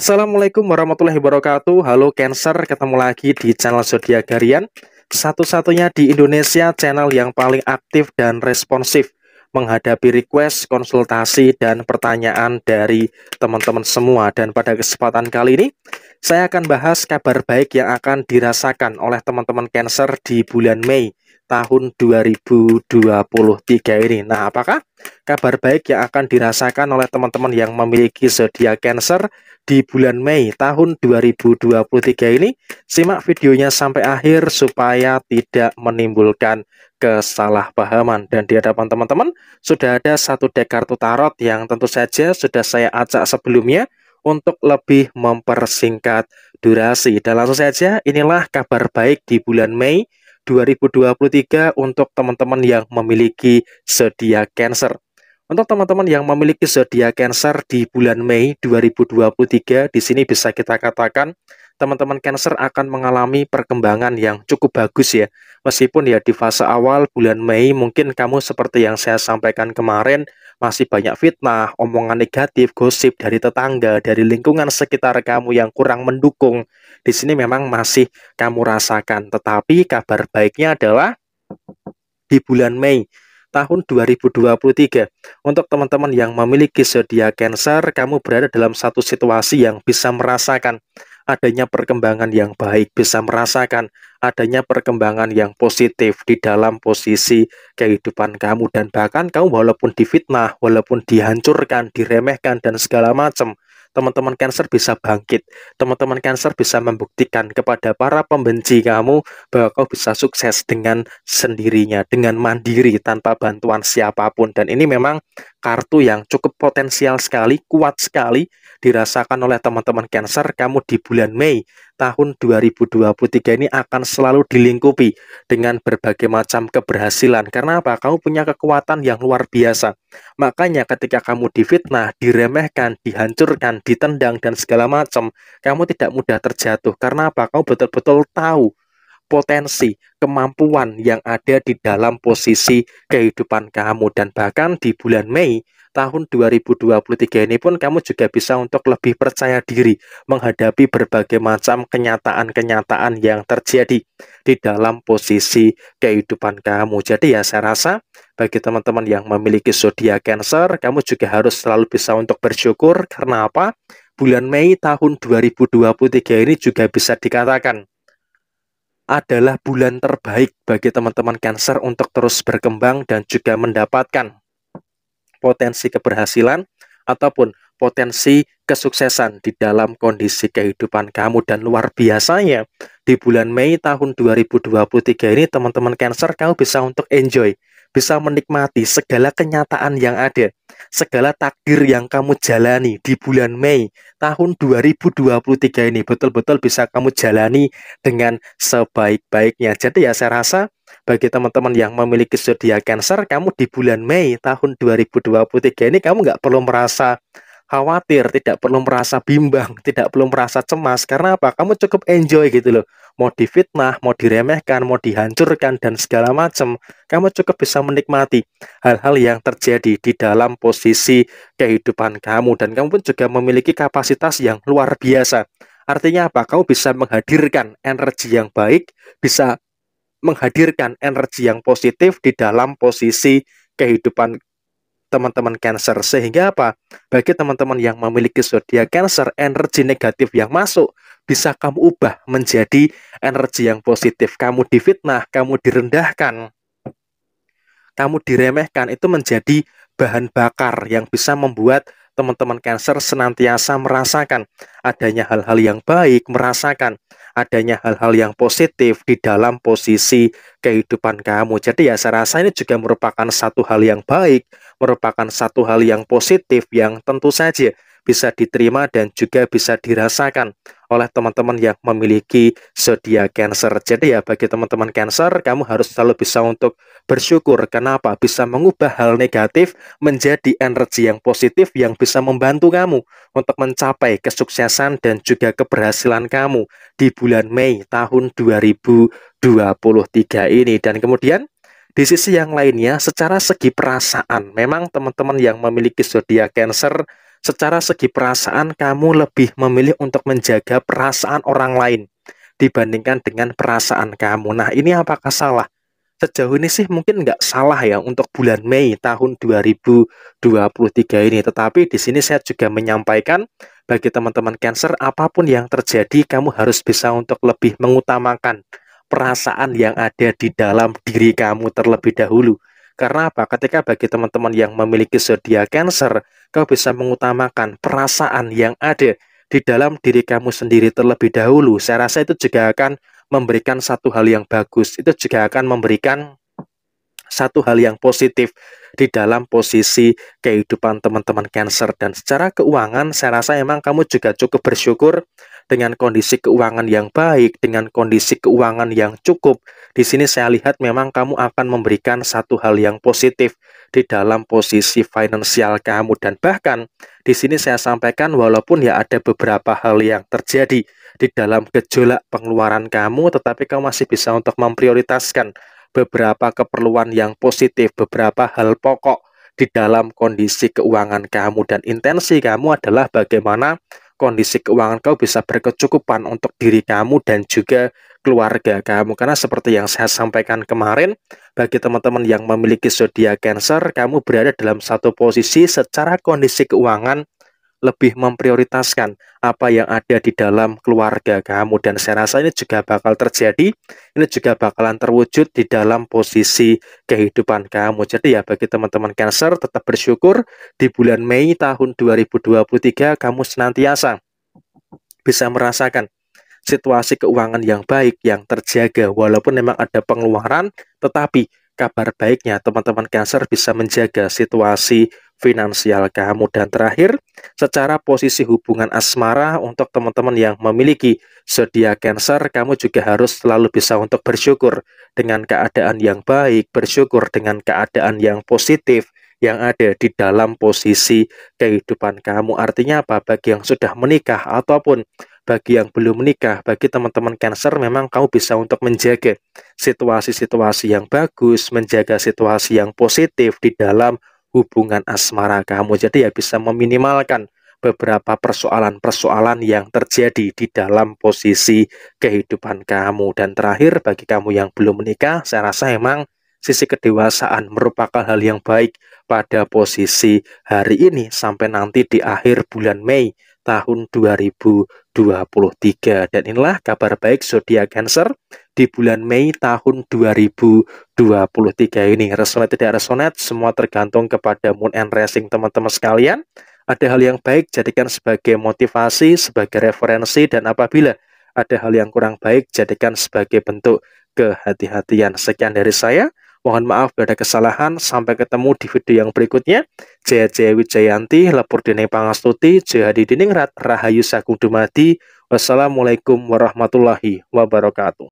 Assalamualaikum warahmatullahi wabarakatuh Halo Cancer, ketemu lagi di channel Zodiac Harian Satu-satunya di Indonesia channel yang paling aktif dan responsif Menghadapi request, konsultasi, dan pertanyaan dari teman-teman semua Dan pada kesempatan kali ini Saya akan bahas kabar baik yang akan dirasakan oleh teman-teman Cancer di bulan Mei tahun 2023 ini. Nah, apakah kabar baik yang akan dirasakan oleh teman-teman yang memiliki zodiak Cancer di bulan Mei tahun 2023 ini? Simak videonya sampai akhir supaya tidak menimbulkan kesalahpahaman. Dan di hadapan teman-teman sudah ada satu dek kartu tarot yang tentu saja sudah saya acak sebelumnya untuk lebih mempersingkat durasi. Dan langsung saja inilah kabar baik di bulan Mei 2023 untuk teman-teman yang memiliki zodiak Cancer. Untuk teman-teman yang memiliki zodiak Cancer di bulan Mei 2023, di sini bisa kita katakan teman-teman cancer akan mengalami perkembangan yang cukup bagus ya. Meskipun ya di fase awal bulan Mei mungkin kamu seperti yang saya sampaikan kemarin masih banyak fitnah, omongan negatif, gosip dari tetangga, dari lingkungan sekitar kamu yang kurang mendukung. Di sini memang masih kamu rasakan. Tetapi kabar baiknya adalah di bulan Mei tahun 2023. Untuk teman-teman yang memiliki zodiak Cancer, kamu berada dalam satu situasi yang bisa merasakan adanya perkembangan yang baik, bisa merasakan adanya perkembangan yang positif di dalam posisi kehidupan kamu dan bahkan kamu walaupun difitnah, walaupun dihancurkan, diremehkan dan segala macam, teman-teman Cancer bisa bangkit. Teman-teman Cancer bisa membuktikan kepada para pembenci kamu bahwa kau bisa sukses dengan sendirinya, dengan mandiri tanpa bantuan siapapun. Dan ini memang kartu yang cukup potensial sekali, kuat sekali dirasakan oleh teman-teman Cancer kamu di bulan Mei tahun 2023 ini akan selalu dilingkupi dengan berbagai macam keberhasilan. Karena apa? Kamu punya kekuatan yang luar biasa. Makanya ketika kamu difitnah, diremehkan, dihancurkan, ditendang dan segala macam, kamu tidak mudah terjatuh. Karena apa? Kamu betul-betul tahu potensi, kemampuan yang ada di dalam posisi kehidupan kamu dan bahkan di bulan Mei tahun 2023 ini pun kamu juga bisa untuk lebih percaya diri menghadapi berbagai macam kenyataan-kenyataan yang terjadi di dalam posisi kehidupan kamu. Jadi ya saya rasa bagi teman-teman yang memiliki zodiak Cancer, kamu juga harus selalu bisa untuk bersyukur karena apa? Bulan Mei tahun 2023 ini juga bisa dikatakan adalah bulan terbaik bagi teman-teman Cancer untuk terus berkembang dan juga mendapatkan potensi keberhasilan ataupun potensi kesuksesan di dalam kondisi kehidupan kamu dan luar biasanya di bulan Mei tahun 2023 ini teman-teman Cancer kamu bisa untuk enjoy bisa menikmati segala kenyataan yang ada, segala takdir yang kamu jalani di bulan Mei tahun 2023 ini betul-betul bisa kamu jalani dengan sebaik-baiknya. Jadi ya saya rasa bagi teman-teman yang memiliki zodiak Cancer, kamu di bulan Mei tahun 2023 ini kamu nggak perlu merasa khawatir, tidak perlu merasa bimbang, tidak perlu merasa cemas. Karena apa? Kamu cukup enjoy gitu loh. Mau difitnah, mau diremehkan, mau dihancurkan, dan segala macam. Kamu cukup bisa menikmati hal-hal yang terjadi di dalam posisi kehidupan kamu. Dan kamu pun juga memiliki kapasitas yang luar biasa. Artinya apa? Kamu bisa menghadirkan energi yang baik, bisa menghadirkan energi yang positif di dalam posisi kehidupan teman-teman Cancer. Sehingga apa? Bagi teman-teman yang memiliki zodiak Cancer, energi negatif yang masuk bisa kamu ubah menjadi energi yang positif. Kamu difitnah, kamu direndahkan, kamu diremehkan itu menjadi bahan bakar yang bisa membuat teman-teman Cancer senantiasa merasakan adanya hal-hal yang baik, merasakan adanya hal-hal yang positif di dalam posisi kehidupan kamu. Jadi ya saya rasa ini juga merupakan satu hal yang baik merupakan satu hal yang positif yang tentu saja bisa diterima dan juga bisa dirasakan oleh teman-teman yang memiliki zodiak Cancer. Jadi ya bagi teman-teman Cancer, kamu harus selalu bisa untuk bersyukur. Kenapa? Bisa mengubah hal negatif menjadi energi yang positif yang bisa membantu kamu untuk mencapai kesuksesan dan juga keberhasilan kamu di bulan Mei tahun 2023 ini. Dan kemudian di sisi yang lainnya, secara segi perasaan, memang teman-teman yang memiliki zodiak Cancer, secara segi perasaan kamu lebih memilih untuk menjaga perasaan orang lain dibandingkan dengan perasaan kamu. Nah, ini apakah salah? Sejauh ini sih mungkin nggak salah ya untuk bulan Mei tahun 2023 ini. Tetapi di sini saya juga menyampaikan bagi teman-teman Cancer, apapun yang terjadi, kamu harus bisa untuk lebih mengutamakan perasaan yang ada di dalam diri kamu terlebih dahulu. Karena apa? Ketika bagi teman-teman yang memiliki zodiak Cancer, kau bisa mengutamakan perasaan yang ada di dalam diri kamu sendiri terlebih dahulu. Saya rasa itu juga akan memberikan satu hal yang bagus. Itu juga akan memberikan satu hal yang positif di dalam posisi kehidupan teman-teman Cancer dan secara keuangan saya rasa emang kamu juga cukup bersyukur dengan kondisi keuangan yang baik, dengan kondisi keuangan yang cukup. Di sini saya lihat memang kamu akan memberikan satu hal yang positif di dalam posisi finansial kamu dan bahkan di sini saya sampaikan walaupun ya ada beberapa hal yang terjadi di dalam gejolak pengeluaran kamu tetapi kamu masih bisa untuk memprioritaskan beberapa keperluan yang positif, beberapa hal pokok di dalam kondisi keuangan kamu dan intensi kamu adalah bagaimana kondisi keuangan kau bisa berkecukupan untuk diri kamu dan juga keluarga kamu karena seperti yang saya sampaikan kemarin bagi teman-teman yang memiliki zodiak Cancer kamu berada dalam satu posisi secara kondisi keuangan lebih memprioritaskan apa yang ada di dalam keluarga kamu dan saya rasa ini juga bakal terjadi ini juga bakalan terwujud di dalam posisi kehidupan kamu jadi ya bagi teman-teman Cancer tetap bersyukur di bulan Mei tahun 2023 kamu senantiasa bisa merasakan situasi keuangan yang baik yang terjaga walaupun memang ada pengeluaran tetapi kabar baiknya teman-teman Cancer bisa menjaga situasi finansial kamu dan terakhir secara posisi hubungan asmara untuk teman-teman yang memiliki zodiak Cancer kamu juga harus selalu bisa untuk bersyukur dengan keadaan yang baik, bersyukur dengan keadaan yang positif yang ada di dalam posisi kehidupan kamu. Artinya apa? Bagi yang sudah menikah ataupun bagi yang belum menikah, bagi teman-teman Cancer memang kamu bisa untuk menjaga situasi-situasi yang bagus, menjaga situasi yang positif di dalam hubungan asmara kamu. Jadi ya bisa meminimalkan beberapa persoalan-persoalan yang terjadi di dalam posisi kehidupan kamu. Dan terakhir, bagi kamu yang belum menikah, saya rasa memang sisi kedewasaan merupakan hal yang baik pada posisi hari ini sampai nanti di akhir bulan Mei tahun 2023. Dan inilah kabar baik zodiak Cancer di bulan Mei tahun 2023 ini. resonate tidak resonate semua tergantung kepada moon and racing teman-teman sekalian. Ada hal yang baik, jadikan sebagai motivasi, sebagai referensi, dan apabila ada hal yang kurang baik, jadikan sebagai bentuk kehati-hatian. Sekian dari saya. Mohon maaf bila ada kesalahan. Sampai ketemu di video yang berikutnya. Jaya Jaya Wijayanti, Lepur Dening Pangastuti, Hadi Diningrat, Rahayu Sagung Dumadi. Wassalamualaikum warahmatullahi wabarakatuh.